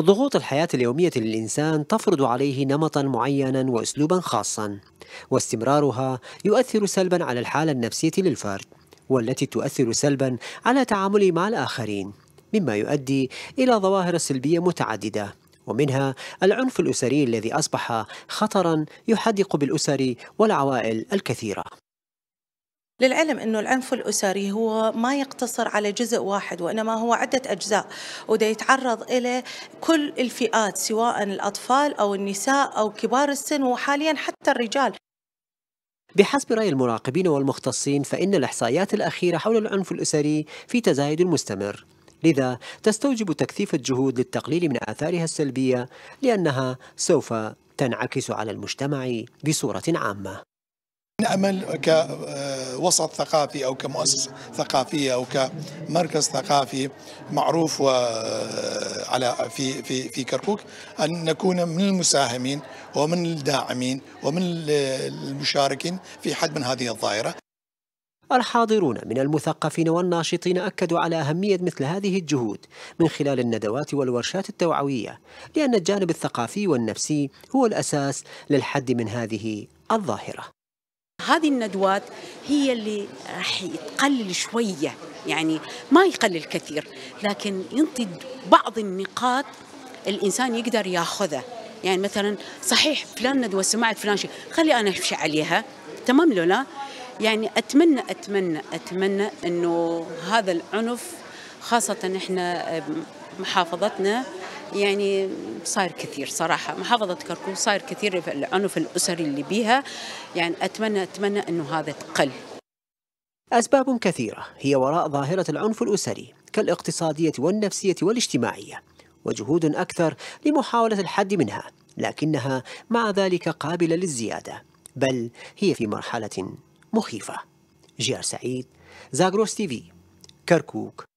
ضغوط الحياة اليومية للإنسان تفرض عليه نمطا معينا وأسلوبا خاصا واستمرارها يؤثر سلبا على الحالة النفسية للفرد والتي تؤثر سلبا على تعامله مع الآخرين مما يؤدي إلى ظواهر سلبية متعددة ومنها العنف الأسري الذي أصبح خطرا يحدق بالأسر والعوائل الكثيرة للعلم انه العنف الاسري هو ما يقتصر على جزء واحد وانما هو عده اجزاء وده يتعرض الى كل الفئات سواء الاطفال او النساء او كبار السن وحاليا حتى الرجال بحسب رأي المراقبين والمختصين فإن الإحصائيات الأخيرة حول العنف الأسري في تزايد مستمر لذا تستوجب تكثيف الجهود للتقليل من آثارها السلبية لأنها سوف تنعكس على المجتمع بصورة عامة نأمل كوسط آه، ثقافي أو كمؤسسة ثقافية أو كمركز ثقافي معروف آه، على في في في كركوك أن نكون من المساهمين ومن الداعمين ومن المشاركين في حد من هذه الظاهرة الحاضرون من المثقفين والناشطين أكدوا على أهمية مثل هذه الجهود من خلال الندوات والورشات التوعوية لأن الجانب الثقافي والنفسي هو الأساس للحد من هذه الظاهرة هذه الندوات هي اللي راح تقلل شويه يعني ما يقلل كثير لكن ينطي بعض النقاط الانسان يقدر ياخذها يعني مثلا صحيح فلان ندوه سمعت فلان شيء خلي انا امشي عليها تمام لو لا يعني اتمنى اتمنى اتمنى انه هذا العنف خاصه احنا محافظتنا يعني صاير كثير صراحه محافظه كركوك صاير كثير العنف الاسري اللي بيها يعني اتمنى اتمنى انه هذا تقل اسباب كثيره هي وراء ظاهره العنف الاسري كالاقتصاديه والنفسيه والاجتماعيه وجهود اكثر لمحاوله الحد منها لكنها مع ذلك قابله للزياده بل هي في مرحله مخيفه جيار سعيد زاغروس تي في كركوك